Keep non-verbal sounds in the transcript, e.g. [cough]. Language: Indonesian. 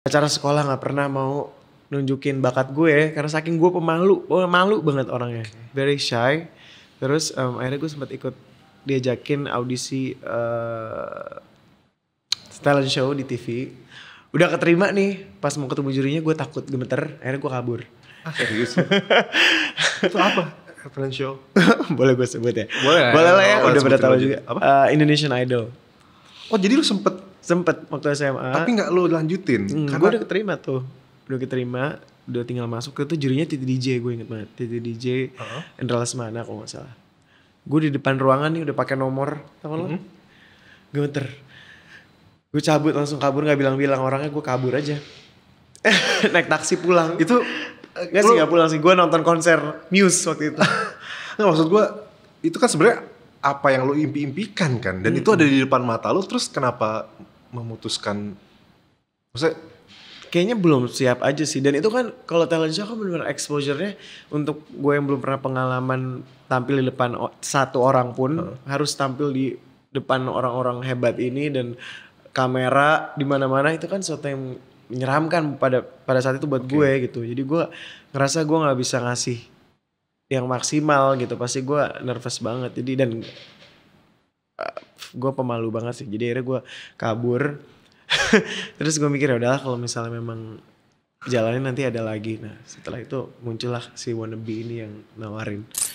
acara sekolah nggak pernah mau nunjukin bakat gue karena saking gue pemalu malu banget orangnya very shy terus um, akhirnya gue sempat ikut diajakin audisi uh, talent show di TV udah keterima nih pas mau ketemu jurinya gue takut gemeter akhirnya gue kabur ah, serius [laughs] apa talent show [laughs] boleh gue sebut ya boleh boleh lah ya oh, udah pada tahu juga apa uh, Indonesian Idol oh jadi lu sempet sempet waktu SMA tapi nggak lo lanjutin hmm, karena gue udah keterima tuh udah keterima udah tinggal masuk itu jurinya Titi DJ gue inget banget Titi DJ uh-huh. Endra Lesmana kalau nggak salah gue di depan ruangan nih udah pakai nomor tau lo mm-hmm. gue cabut langsung kabur nggak bilang-bilang orangnya gue kabur aja [laughs] naik taksi pulang itu nggak sih nggak pulang sih gue nonton konser Muse waktu itu [laughs] nggak maksud gue itu kan sebenarnya apa yang lo impi-impikan kan dan mm-hmm. itu ada hmm. di depan mata lo terus kenapa memutuskan maksudnya kayaknya belum siap aja sih dan itu kan kalau talent show kan benar-benar exposure-nya untuk gue yang belum pernah pengalaman tampil di depan satu orang pun hmm. harus tampil di depan orang-orang hebat ini dan kamera di mana-mana itu kan sesuatu yang menyeramkan pada pada saat itu buat okay. gue gitu jadi gue ngerasa gue nggak bisa ngasih yang maksimal gitu pasti gue nervous banget jadi dan gue pemalu banget sih jadi akhirnya gue kabur [laughs] terus gue mikir ya udahlah kalau misalnya memang jalannya nanti ada lagi nah setelah itu muncullah si wannabe ini yang nawarin